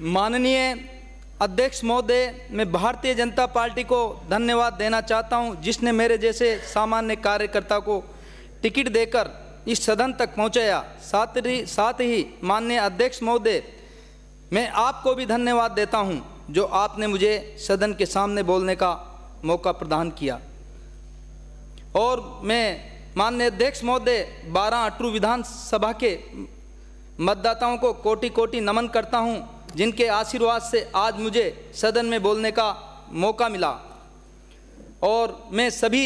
माननीय अध्यक्ष महोदय मैं भारतीय जनता पार्टी को धन्यवाद देना चाहता हूं जिसने मेरे जैसे सामान्य कार्यकर्ता को टिकट देकर इस सदन तक पहुंचाया साथ ही साथ ही माननीय अध्यक्ष महोदय मैं आपको भी धन्यवाद देता हूं जो आपने मुझे सदन के सामने बोलने का मौका प्रदान किया और मैं माननीय अध्यक्ष महोदय बारह अटरू विधानसभा के मतदाताओं को कोटि कोटि नमन करता हूँ जिनके आशीर्वाद से आज मुझे सदन में बोलने का मौका मिला और मैं सभी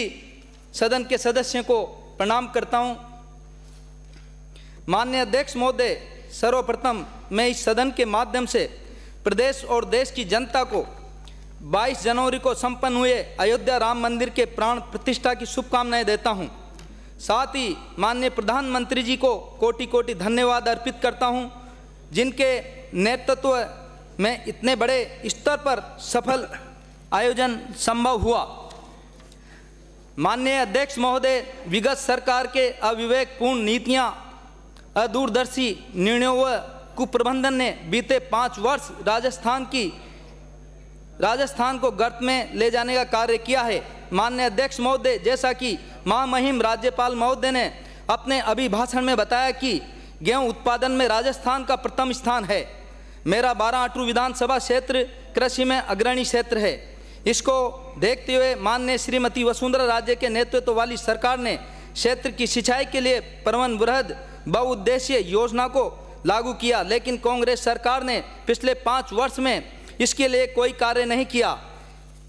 सदन के सदस्यों को प्रणाम करता हूं माननीय अध्यक्ष महोदय सर्वप्रथम मैं इस सदन के माध्यम से प्रदेश और देश की जनता को 22 जनवरी को संपन्न हुए अयोध्या राम मंदिर के प्राण प्रतिष्ठा की शुभकामनाएं देता हूं साथ ही माननीय प्रधानमंत्री जी को कोटि कोटि धन्यवाद अर्पित करता हूं जिनके नेतृत्व में इतने बड़े स्तर पर सफल आयोजन संभव हुआ माननीय अध्यक्ष महोदय विगत सरकार के अविवेकपूर्ण नीतियां अदूरदर्शी निर्णयों व कुप्रबंधन ने बीते पाँच वर्ष राजस्थान की राजस्थान को गर्त में ले जाने का कार्य किया है माननीय अध्यक्ष महोदय जैसा कि महामहिम राज्यपाल महोदय ने अपने अभिभाषण में बताया कि गेहूं उत्पादन में राजस्थान का प्रथम स्थान है मेरा बारह बाराहाटू विधानसभा क्षेत्र कृषि में अग्रणी क्षेत्र है इसको देखते हुए माननीय श्रीमती वसुंधरा राजे के नेतृत्व तो वाली सरकार ने क्षेत्र की सिंचाई के लिए परवन वृहद बहुउद्देश्य योजना को लागू किया लेकिन कांग्रेस सरकार ने पिछले पाँच वर्ष में इसके लिए कोई कार्य नहीं किया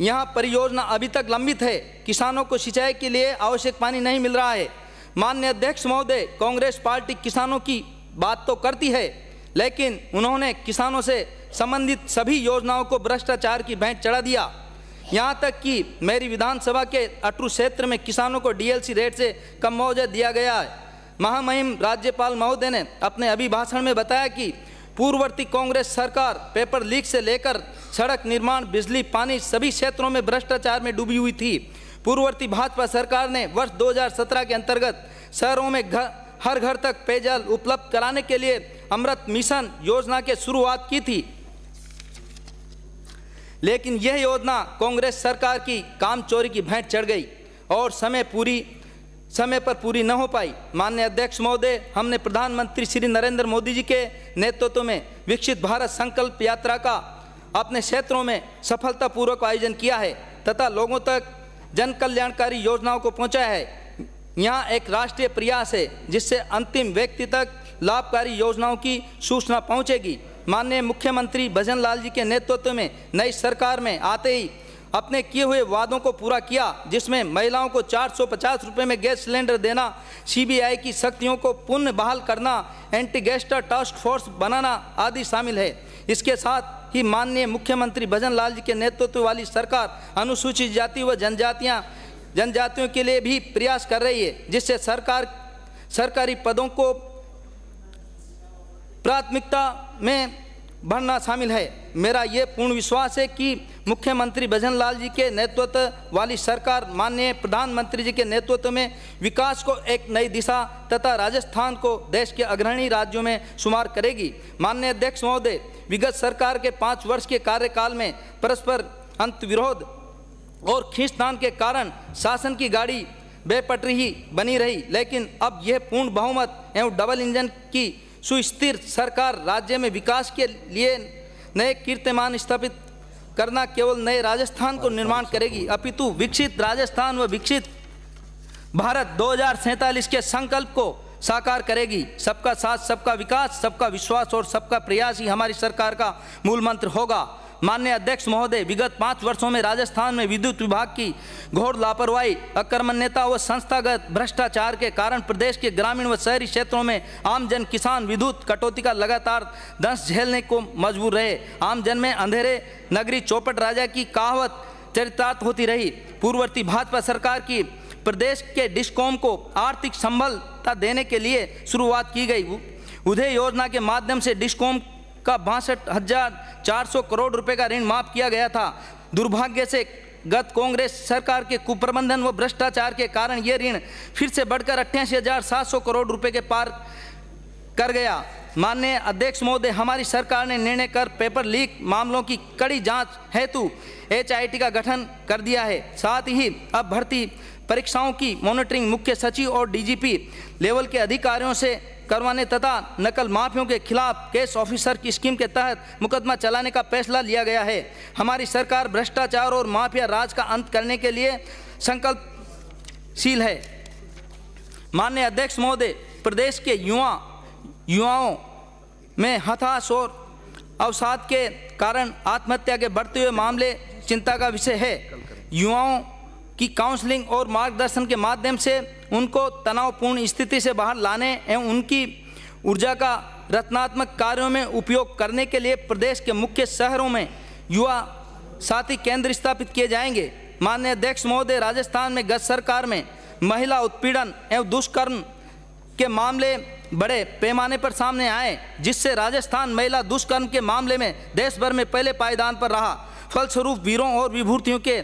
यहाँ परियोजना अभी तक लंबित है किसानों को सिंचाई के लिए आवश्यक पानी नहीं मिल रहा है मान्य अध्यक्ष महोदय कांग्रेस पार्टी किसानों की बात तो करती है लेकिन उन्होंने किसानों से संबंधित सभी योजनाओं को भ्रष्टाचार की भेंट चढ़ा दिया यहाँ तक कि मेरी विधानसभा के अटरू क्षेत्र में किसानों को डीएलसी रेट से कम मुआवजा दिया गया है महामहिम राज्यपाल महोदय ने अपने अभिभाषण में बताया कि पूर्ववर्ती कांग्रेस सरकार पेपर लीक से लेकर सड़क निर्माण बिजली पानी सभी क्षेत्रों में भ्रष्टाचार में डूबी हुई थी पूर्ववर्ती भाजपा सरकार ने वर्ष 2017 के अंतर्गत शहरों में घर हर घर तक पेयजल उपलब्ध कराने के लिए अमृत मिशन योजना की शुरुआत की थी लेकिन यह योजना कांग्रेस सरकार की काम चोरी की भेंट चढ़ गई और समय पूरी समय पर पूरी न हो पाई माननीय अध्यक्ष महोदय हमने प्रधानमंत्री श्री नरेंद्र मोदी जी के नेतृत्व में विकसित भारत संकल्प यात्रा का अपने क्षेत्रों में सफलतापूर्वक आयोजन किया है तथा लोगों तक जन कल्याणकारी योजनाओं को पहुंचा है यहाँ एक राष्ट्रीय प्रयास है जिससे अंतिम व्यक्ति तक लाभकारी योजनाओं की सूचना पहुंचेगी माननीय मुख्यमंत्री भजन लाल जी के नेतृत्व में नई सरकार में आते ही अपने किए हुए वादों को पूरा किया जिसमें महिलाओं को 450 रुपए में गैस सिलेंडर देना सीबीआई की शक्तियों को पुनः बहाल करना एंटी गैस्टर टास्क फोर्स बनाना आदि शामिल है इसके साथ ही माननीय मुख्यमंत्री भजन लाल जी के नेतृत्व वाली सरकार अनुसूचित जाति व जनजातियाँ जनजातियों के लिए भी प्रयास कर रही है जिससे सरकार सरकारी पदों को प्राथमिकता में बढ़ना शामिल है मेरा ये पूर्ण विश्वास है कि मुख्यमंत्री भजन लाल जी के नेतृत्व वाली सरकार माननीय प्रधानमंत्री जी के नेतृत्व में विकास को एक नई दिशा तथा राजस्थान को देश के अग्रणी राज्यों में शुमार करेगी माननीय अध्यक्ष महोदय विगत सरकार के पाँच वर्ष के कार्यकाल में परस्पर अंत विरोध और खींचतान के कारण शासन की गाड़ी बेपटरी ही बनी रही लेकिन अब यह पूर्ण बहुमत एवं डबल इंजन की सुस्थिर सरकार राज्य में विकास के लिए नए कीर्तिमान स्थापित करना केवल नए राजस्थान को निर्माण करेगी अपितु विकसित राजस्थान व विकसित भारत दो के संकल्प को साकार करेगी सबका साथ सबका विकास सबका विश्वास और सबका प्रयास ही हमारी सरकार का मूल मंत्र होगा मान्य अध्यक्ष महोदय विगत पाँच वर्षों में राजस्थान में विद्युत विभाग की घोर लापरवाही अकर्मण्यता व संस्थागत भ्रष्टाचार के कारण प्रदेश के ग्रामीण व शहरी क्षेत्रों में आमजन किसान विद्युत कटौती का लगातार दंश झेलने को मजबूर रहे आमजन में अंधेरे नगरी चौपट राजा की कहावत चरितार्थ होती रही पूर्ववर्ती भाजपा सरकार की प्रदेश के डिस्कॉम को आर्थिक संबलता देने के लिए शुरुआत की गई उदय योजना के माध्यम से डिस्कॉम का बासठ हजार चार सौ करोड़ रुपए का ऋण माफ किया गया था दुर्भाग्य से गत कांग्रेस सरकार के कुप्रबंधन व भ्रष्टाचार के कारण यह ऋण फिर से बढ़कर अट्ठासी हजार सात सौ करोड़ रुपए के पार कर गया माननीय अध्यक्ष महोदय हमारी सरकार ने निर्णय कर पेपर लीक मामलों की कड़ी जांच हेतु एचआईटी का गठन कर दिया है साथ ही अब भर्ती परीक्षाओं की मॉनिटरिंग मुख्य सचिव और डीजीपी लेवल के अधिकारियों से करवाने तथा नकल माफियों के खिलाफ केस ऑफिसर की स्कीम के तहत मुकदमा चलाने का फैसला लिया गया है हमारी सरकार भ्रष्टाचार और माफिया राज का अंत करने के लिए संकल्पशील है माननीय अध्यक्ष महोदय प्रदेश के युवा युवाओं में हताश और अवसाद के कारण आत्महत्या के बढ़ते हुए मामले चिंता का विषय है युवाओं की काउंसलिंग और मार्गदर्शन के माध्यम से उनको तनावपूर्ण स्थिति से बाहर लाने एवं उनकी ऊर्जा का रचनात्मक कार्यों में उपयोग करने के लिए प्रदेश के मुख्य शहरों में युवा साथी केंद्र स्थापित किए जाएंगे माननीय अध्यक्ष महोदय राजस्थान में गत सरकार में महिला उत्पीड़न एवं दुष्कर्म के मामले बड़े पैमाने पर सामने आए जिससे राजस्थान महिला दुष्कर्म के मामले में देश भर में पहले पायदान पर रहा फलस्वरूप वीरों और विभूतियों के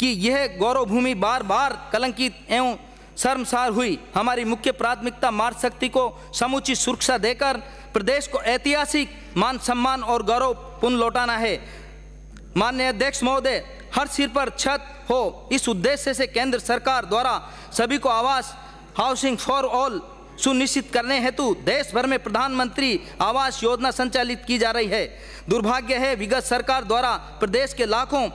कि यह गौरव भूमि बार बार कलंकित एवं शर्मसार हुई हमारी मुख्य प्राथमिकता मार्ग शक्ति को समुचित सुरक्षा देकर प्रदेश को ऐतिहासिक मान सम्मान और गौरव पुनः लौटाना है माननीय अध्यक्ष महोदय हर सिर पर छत हो इस उद्देश्य से केंद्र सरकार द्वारा सभी को आवास हाउसिंग फॉर ऑल सुनिश्चित करने हेतु देश भर में प्रधानमंत्री आवास योजना संचालित की जा रही है दुर्भाग्य है विगत सरकार द्वारा प्रदेश के लाखों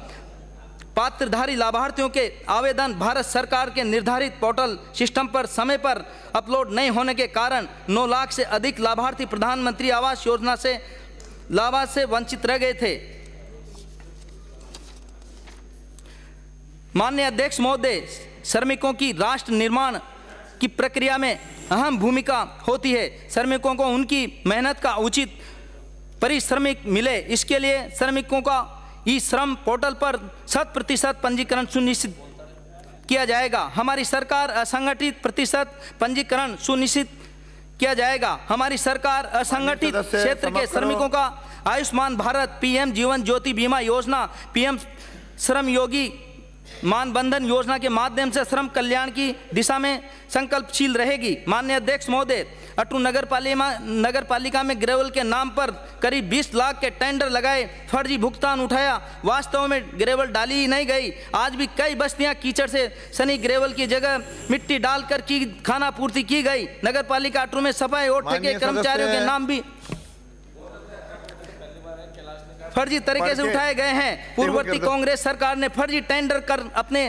पात्रधारी लाभार्थियों के आवेदन भारत सरकार के निर्धारित पोर्टल सिस्टम पर समय पर अपलोड नहीं होने के कारण 9 लाख से अधिक लाभार्थी प्रधानमंत्री आवास योजना से लाभार्थ से वंचित रह गए थे माननीय अध्यक्ष महोदय श्रमिकों की राष्ट्र निर्माण की प्रक्रिया में अहम भूमिका होती है श्रमिकों को उनकी मेहनत का उचित परिश्रमिक मिले इसके लिए श्रमिकों का ई श्रम पोर्टल पर शत प्रतिशत पंजीकरण सुनिश्चित किया जाएगा हमारी सरकार असंगठित प्रतिशत पंजीकरण सुनिश्चित किया जाएगा हमारी सरकार असंगठित क्षेत्र के श्रमिकों का आयुष्मान भारत पीएम जीवन ज्योति बीमा योजना पीएम श्रम योगी मानबंधन योजना के माध्यम से श्रम कल्याण की दिशा में संकल्पशील रहेगी माननीय अध्यक्ष महोदय अटू नगर पालिका नगर पालिका में ग्रेवल के नाम पर करीब 20 लाख के टेंडर लगाए फर्जी भुगतान उठाया वास्तव में ग्रेवल डाली ही नहीं गई आज भी कई बस्तियां कीचड़ से सनी ग्रेवल की जगह मिट्टी डालकर की खाना पूर्ति की गई नगर पालिका अटू में सफाई और ठेके कर्मचारियों के नाम भी फर्जी तरीके से उठाए गए हैं पूर्ववर्ती कांग्रेस सरकार ने फर्जी टेंडर कर अपने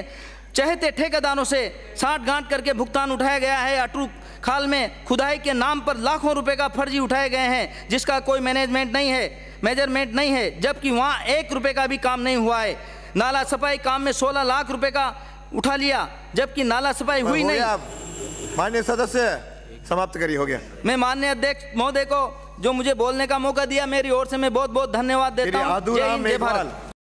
चहते ठेकेदारों से साठ गांठ करके भुगतान उठाया गया है अटू खाल में खुदाई के नाम पर लाखों रुपए का फर्जी उठाए गए हैं जिसका कोई मैनेजमेंट नहीं है मेजरमेंट नहीं है जबकि वहाँ एक रुपए का भी काम नहीं हुआ है नाला सफाई काम में सोलह लाख रुपए का उठा लिया जबकि नाला सफाई हुई नहीं मान्य सदस्य समाप्त करिए हो गया मैं मान्य अध्यक्ष महोदय को जो मुझे बोलने का मौका दिया मेरी ओर से मैं बहुत बहुत धन्यवाद देता हूँ